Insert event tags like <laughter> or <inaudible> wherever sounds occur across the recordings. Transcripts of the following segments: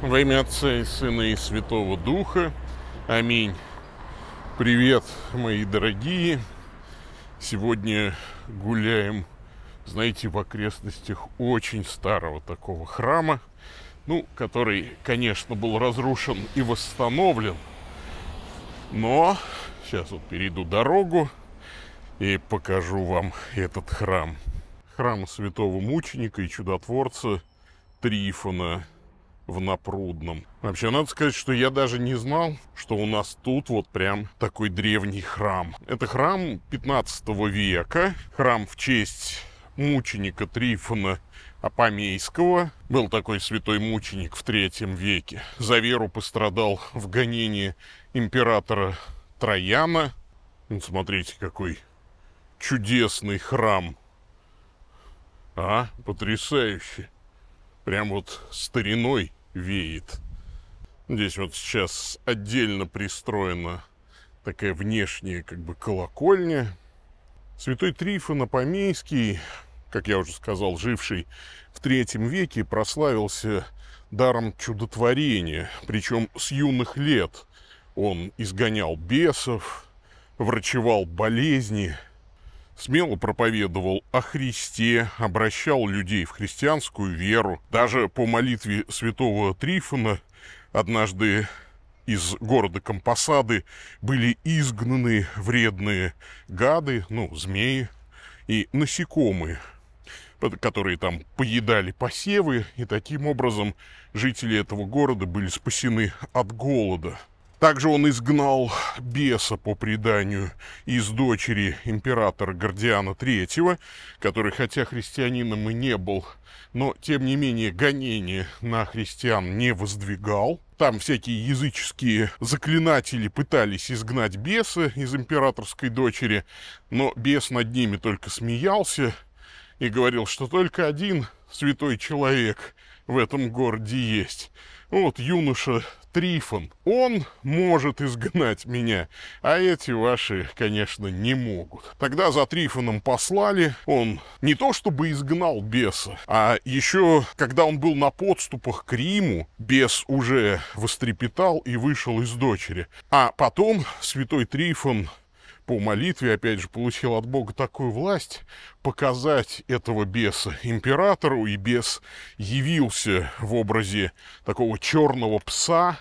Во имя Отца и Сына и Святого Духа. Аминь. Привет, мои дорогие. Сегодня гуляем, знаете, в окрестностях очень старого такого храма, ну, который, конечно, был разрушен и восстановлен, но сейчас вот перейду дорогу и покажу вам этот храм. Храм святого мученика и чудотворца Трифона – в Напрудном. Вообще, надо сказать, что я даже не знал, что у нас тут вот прям такой древний храм. Это храм 15 века, храм в честь мученика Трифона Апамейского. Был такой святой мученик в третьем веке. За веру пострадал в гонении императора Трояна. Вот ну, смотрите, какой чудесный храм. А, потрясающе. Прям вот стариной веет. Здесь вот сейчас отдельно пристроена такая внешняя как бы колокольня. Святой Трифон Апомейский, как я уже сказал, живший в третьем веке, прославился даром чудотворения, причем с юных лет. Он изгонял бесов, врачевал болезни – смело проповедовал о Христе, обращал людей в христианскую веру. Даже по молитве святого Трифона однажды из города Компасады были изгнаны вредные гады, ну, змеи и насекомые, которые там поедали посевы, и таким образом жители этого города были спасены от голода – также он изгнал беса по преданию из дочери императора Гордиана III, который, хотя христианином и не был, но, тем не менее, гонение на христиан не воздвигал. Там всякие языческие заклинатели пытались изгнать беса из императорской дочери, но бес над ними только смеялся и говорил, что только один святой человек – в этом городе есть. Вот юноша Трифон, он может изгнать меня, а эти ваши, конечно, не могут. Тогда за Трифоном послали, он не то чтобы изгнал беса, а еще, когда он был на подступах к Риму, бес уже вострепетал и вышел из дочери. А потом святой Трифон по молитве, опять же, получил от Бога такую власть показать этого беса императору, и бес явился в образе такого черного пса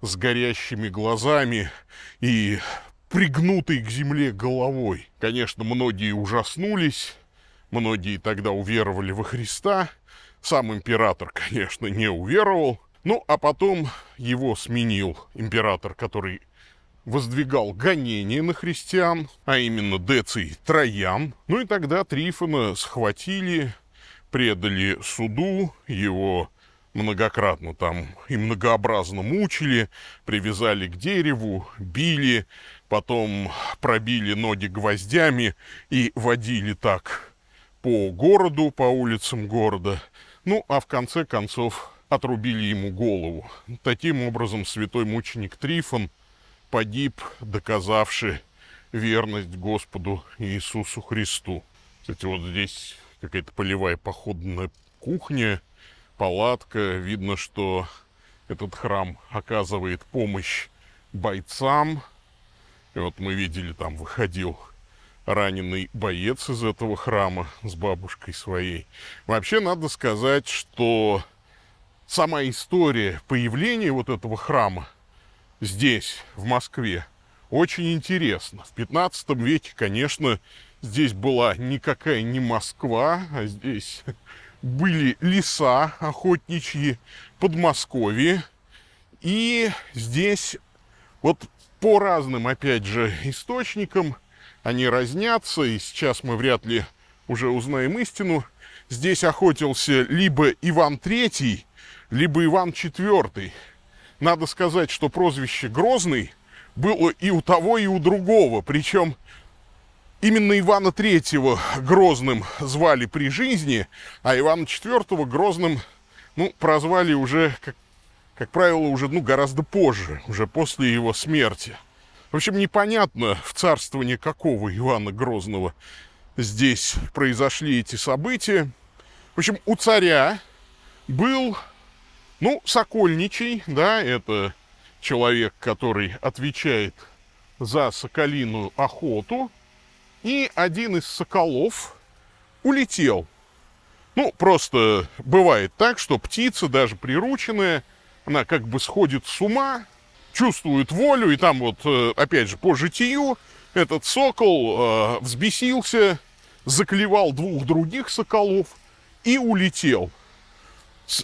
с горящими глазами и пригнутой к земле головой. Конечно, многие ужаснулись, многие тогда уверовали во Христа, сам император, конечно, не уверовал, ну, а потом его сменил император, который воздвигал гонения на христиан, а именно Деций Троян. Ну и тогда Трифона схватили, предали суду, его многократно там и многообразно мучили, привязали к дереву, били, потом пробили ноги гвоздями и водили так по городу, по улицам города. Ну, а в конце концов отрубили ему голову. Таким образом, святой мученик Трифон – погиб, доказавший верность Господу Иисусу Христу. Кстати, вот здесь какая-то полевая походная кухня, палатка. Видно, что этот храм оказывает помощь бойцам. И вот мы видели, там выходил раненый боец из этого храма с бабушкой своей. Вообще, надо сказать, что сама история появления вот этого храма – здесь, в Москве, очень интересно. В 15 веке, конечно, здесь была никакая не Москва, а здесь были леса охотничьи, Подмосковье. И здесь вот по разным, опять же, источникам они разнятся, и сейчас мы вряд ли уже узнаем истину. Здесь охотился либо Иван III, либо Иван IV. Надо сказать, что прозвище Грозный было и у того, и у другого. Причем именно Ивана Третьего Грозным звали при жизни, а Ивана Четвертого Грозным, ну, прозвали уже, как, как правило, уже ну, гораздо позже, уже после его смерти. В общем, непонятно, в царствовании какого Ивана Грозного здесь произошли эти события. В общем, у царя был ну, Сокольничий, да, это человек, который отвечает за соколиную охоту. И один из соколов улетел. Ну, просто бывает так, что птица, даже прирученная, она как бы сходит с ума, чувствует волю, и там вот, э, опять же, по житию этот сокол э, взбесился, заклевал двух других соколов и улетел.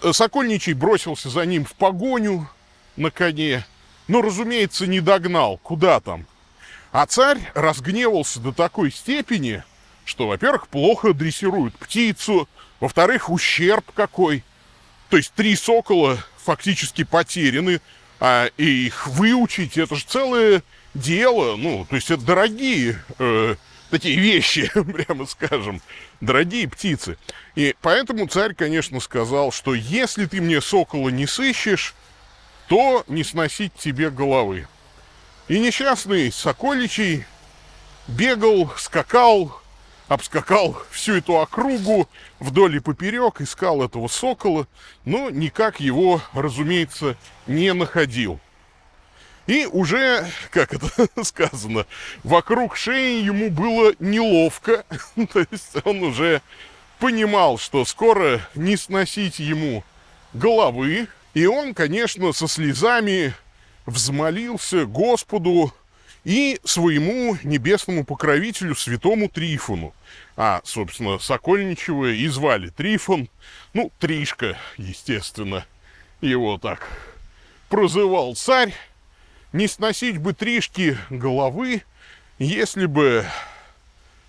Э, Сокольничий бросился за ним в погоню на коне, но, ну, разумеется, не догнал, куда там. А царь разгневался до такой степени, что, во-первых, плохо дрессируют птицу, во-вторых, ущерб какой. То есть три сокола фактически потеряны, а их выучить, это же целое дело, ну, то есть это дорогие э, такие вещи, <laughs> прямо скажем, дорогие птицы. И поэтому царь, конечно, сказал, что если ты мне сокола не сыщешь, то не сносить тебе головы. И несчастный Соколичий бегал, скакал, обскакал всю эту округу вдоль и поперек, искал этого сокола, но никак его, разумеется, не находил. И уже, как это <laughs> сказано, вокруг шеи ему было неловко. <laughs> То есть он уже понимал, что скоро не сносить ему головы. И он, конечно, со слезами взмолился Господу и своему небесному покровителю, святому Трифону. А, собственно, Сокольничего и звали Трифон. Ну, Тришка, естественно, его так прозывал царь не сносить бы тришки головы, если бы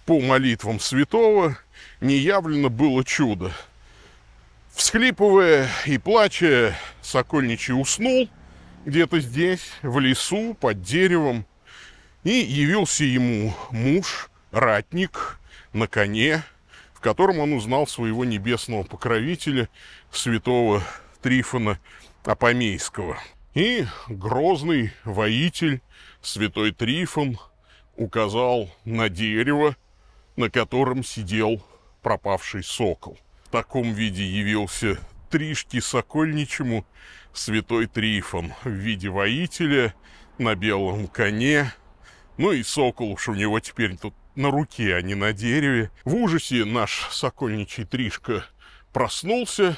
по молитвам святого не явлено было чудо. Всхлипывая и плача, Сокольничий уснул где-то здесь, в лесу, под деревом, и явился ему муж, ратник, на коне, в котором он узнал своего небесного покровителя, святого Трифона Апомейского. И грозный воитель, святой Трифон, указал на дерево, на котором сидел пропавший сокол. В таком виде явился Тришке Сокольничему святой Трифон в виде воителя на белом коне. Ну и сокол уж у него теперь тут на руке, а не на дереве. В ужасе наш сокольничий Тришка проснулся,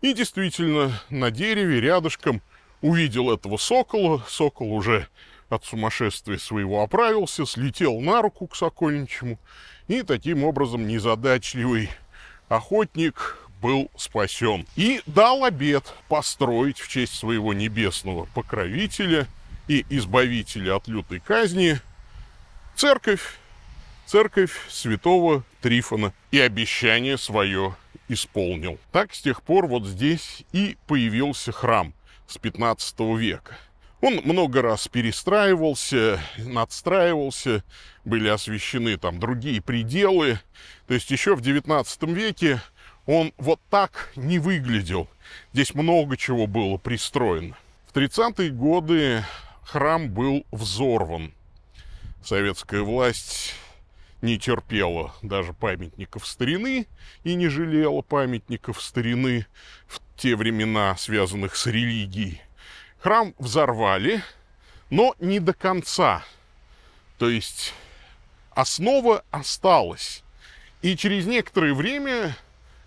и действительно на дереве рядышком увидел этого сокола. Сокол уже от сумасшествия своего оправился, слетел на руку к Сокольничему. И таким образом незадачливый охотник был спасен. И дал обед построить в честь своего небесного покровителя и избавителя от лютой казни церковь, церковь святого Трифона. И обещание свое исполнил. Так с тех пор вот здесь и появился храм с 15 века. Он много раз перестраивался, надстраивался, были освещены там другие пределы. То есть еще в 19 веке он вот так не выглядел. Здесь много чего было пристроено. В 30-е годы храм был взорван. Советская власть не терпела даже памятников старины и не жалела памятников старины в те времена, связанных с религией. Храм взорвали, но не до конца. То есть основа осталась. И через некоторое время,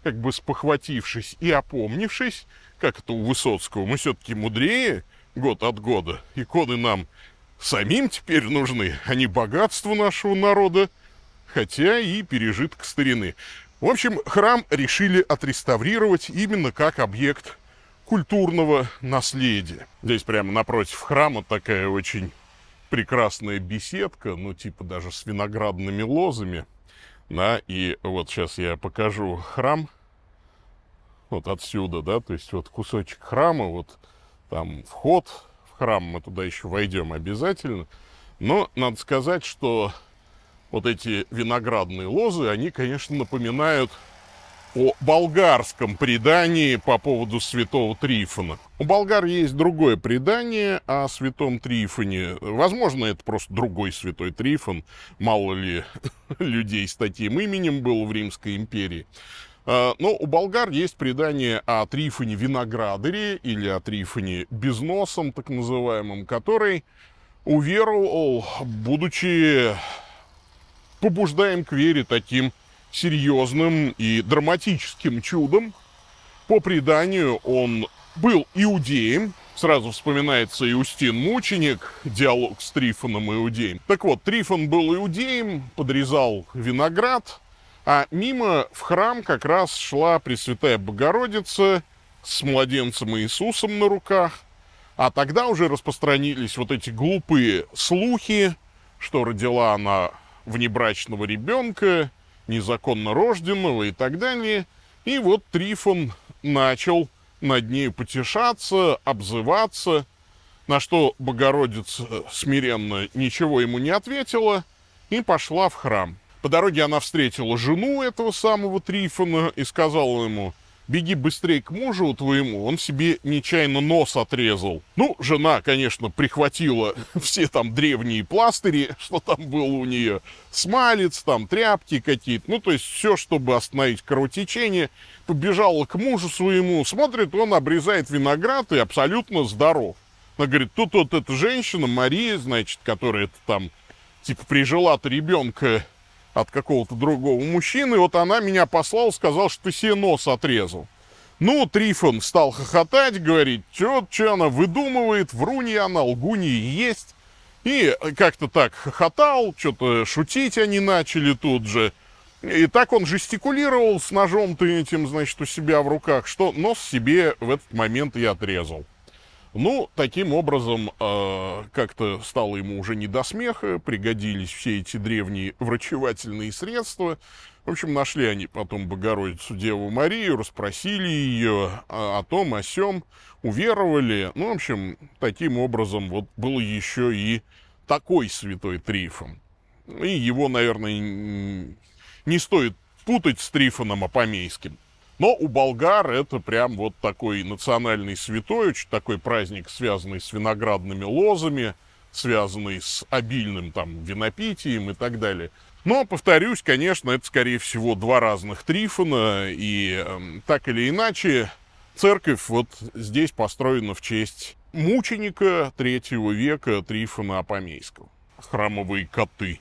как бы спохватившись и опомнившись, как это у Высоцкого, мы все-таки мудрее год от года, иконы нам самим теперь нужны, а не богатству нашего народа – хотя и пережиток старины. В общем, храм решили отреставрировать именно как объект культурного наследия. Здесь прямо напротив храма такая очень прекрасная беседка, ну типа даже с виноградными лозами. Да, и вот сейчас я покажу храм вот отсюда, да, то есть вот кусочек храма, вот там вход в храм, мы туда еще войдем обязательно. Но надо сказать, что вот эти виноградные лозы, они, конечно, напоминают о болгарском предании по поводу святого Трифона. У болгар есть другое предание о святом Трифоне. Возможно, это просто другой святой Трифон. Мало ли <laughs> людей с таким именем было в Римской империи. А, но у болгар есть предание о Трифоне виноградаре или о Трифоне безносом, так называемом, который уверовал, будучи побуждаем к вере таким серьезным и драматическим чудом. По преданию он был иудеем, Сразу вспоминается Иустин Мученик, диалог с Трифоном Иудеем. Так вот, Трифон был иудеем, подрезал виноград, а мимо в храм как раз шла Пресвятая Богородица с младенцем Иисусом на руках. А тогда уже распространились вот эти глупые слухи, что родила она внебрачного ребенка, незаконно рожденного и так далее. И вот Трифон начал над ней потешаться, обзываться, на что Богородица смиренно ничего ему не ответила и пошла в храм. По дороге она встретила жену этого самого Трифона и сказала ему – беги быстрее к мужу твоему, он себе нечаянно нос отрезал. Ну, жена, конечно, прихватила <laughs> все там древние пластыри, что там было у нее, смалец, там тряпки какие-то, ну, то есть все, чтобы остановить кровотечение, побежала к мужу своему, смотрит, он обрезает виноград и абсолютно здоров. Она говорит, тут вот эта женщина, Мария, значит, которая это там, типа, прижила-то ребенка от какого-то другого мужчины. Вот она меня послала, сказала, что ты себе нос отрезал. Ну, Трифон стал хохотать, говорит, что она выдумывает, врунья она, лгунья есть. И как-то так хохотал, что-то шутить они начали тут же. И так он жестикулировал с ножом-то этим, значит, у себя в руках, что нос себе в этот момент и отрезал. Ну, таким образом, э, как-то стало ему уже не до смеха, пригодились все эти древние врачевательные средства. В общем, нашли они потом Богородицу Деву Марию, расспросили ее о том, о сем, уверовали. Ну, в общем, таким образом вот был еще и такой святой Трифон. И его, наверное, не стоит путать с Трифоном Апамейским. Но у болгар это прям вот такой национальный святой, очень такой праздник, связанный с виноградными лозами, связанный с обильным там винопитием и так далее. Но, повторюсь, конечно, это, скорее всего, два разных Трифона, и э, так или иначе, церковь вот здесь построена в честь мученика третьего века Трифона Апомейского. Храмовые коты.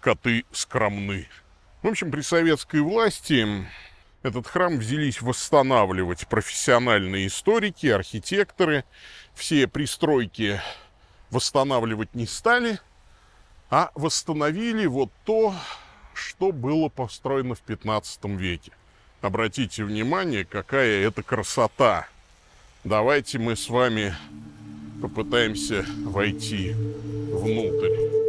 Коты скромны. В общем, при советской власти этот храм взялись восстанавливать профессиональные историки, архитекторы. Все пристройки восстанавливать не стали, а восстановили вот то, что было построено в 15 веке. Обратите внимание, какая это красота. Давайте мы с вами попытаемся войти внутрь.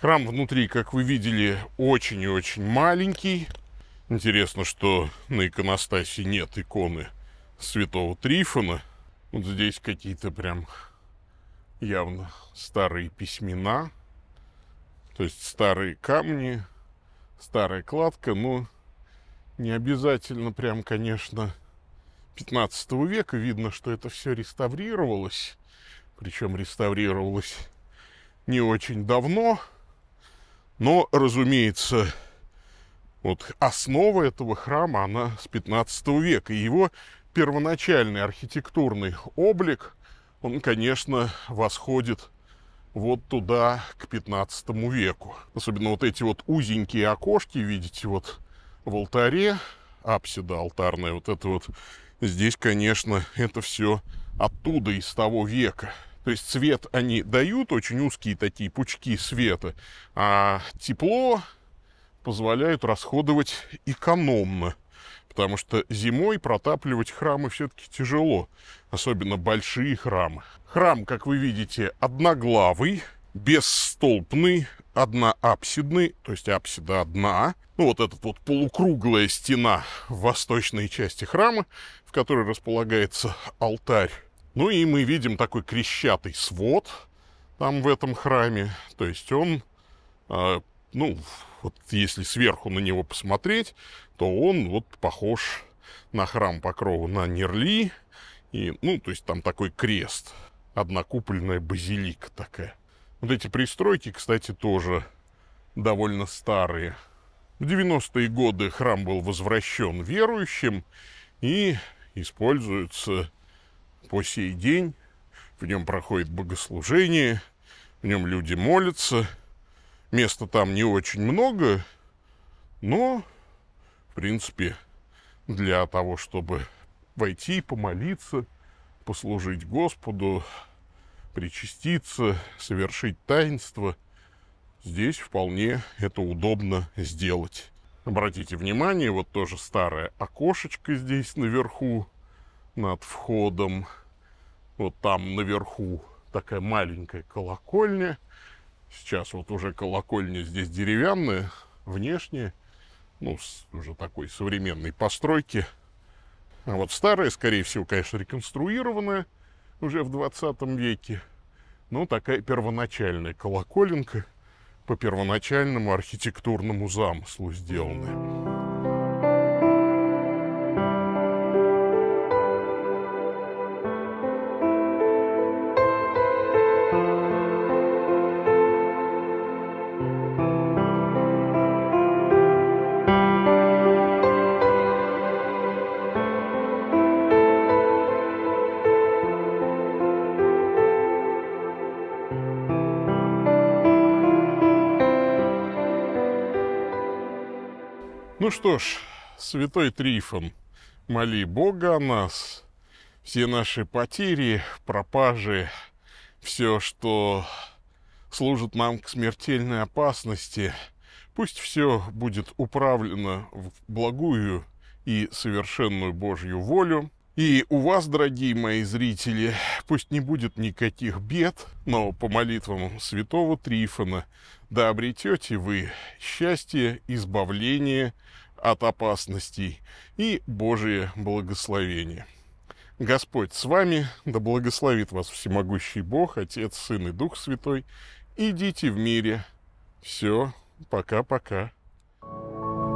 Храм внутри, как вы видели, очень и очень маленький. Интересно, что на иконостасе нет иконы святого Трифона. Вот здесь какие-то прям явно старые письмена, то есть старые камни, старая кладка, но не обязательно прям, конечно, 15 века видно, что это все реставрировалось, причем реставрировалось не очень давно, но, разумеется, вот основа этого храма, она с 15 века, и его первоначальный архитектурный облик, он, конечно, восходит вот туда, к 15 веку. Особенно вот эти вот узенькие окошки, видите, вот в алтаре, апсида алтарная, вот это вот здесь, конечно, это все оттуда, из того века. То есть цвет они дают, очень узкие такие пучки света, а тепло позволяют расходовать экономно, потому что зимой протапливать храмы все-таки тяжело, особенно большие храмы. Храм, как вы видите, одноглавый, бесстолпный, одноапсидный, то есть апсида одна. Ну, вот эта вот полукруглая стена в восточной части храма, в которой располагается алтарь ну и мы видим такой крещатый свод там в этом храме. То есть он, э, ну, вот если сверху на него посмотреть, то он вот похож на храм Покрова на Нерли. И, ну, то есть там такой крест, однокупольная базилика такая. Вот эти пристройки, кстати, тоже довольно старые. В 90-е годы храм был возвращен верующим и используется по сей день. В нем проходит богослужение, в нем люди молятся. Места там не очень много, но, в принципе, для того, чтобы войти, помолиться, послужить Господу, причаститься, совершить таинство, здесь вполне это удобно сделать. Обратите внимание, вот тоже старое окошечко здесь наверху, над входом. Вот там наверху такая маленькая колокольня. Сейчас вот уже колокольня здесь деревянная, внешняя. Ну, уже такой современной постройки. А вот старая, скорее всего, конечно, реконструированная уже в 20 веке. Но такая первоначальная колоколенка по первоначальному архитектурному замыслу сделанная. Ну что ж, святой Трифон, моли Бога о нас, все наши потери, пропажи, все, что служит нам к смертельной опасности, пусть все будет управлено в благую и совершенную Божью волю – и у вас, дорогие мои зрители, пусть не будет никаких бед, но по молитвам святого Трифона да обретете вы счастье, избавление от опасностей и Божие благословение. Господь с вами, да благословит вас всемогущий Бог, Отец, Сын и Дух Святой. Идите в мире. Все, пока-пока. thank you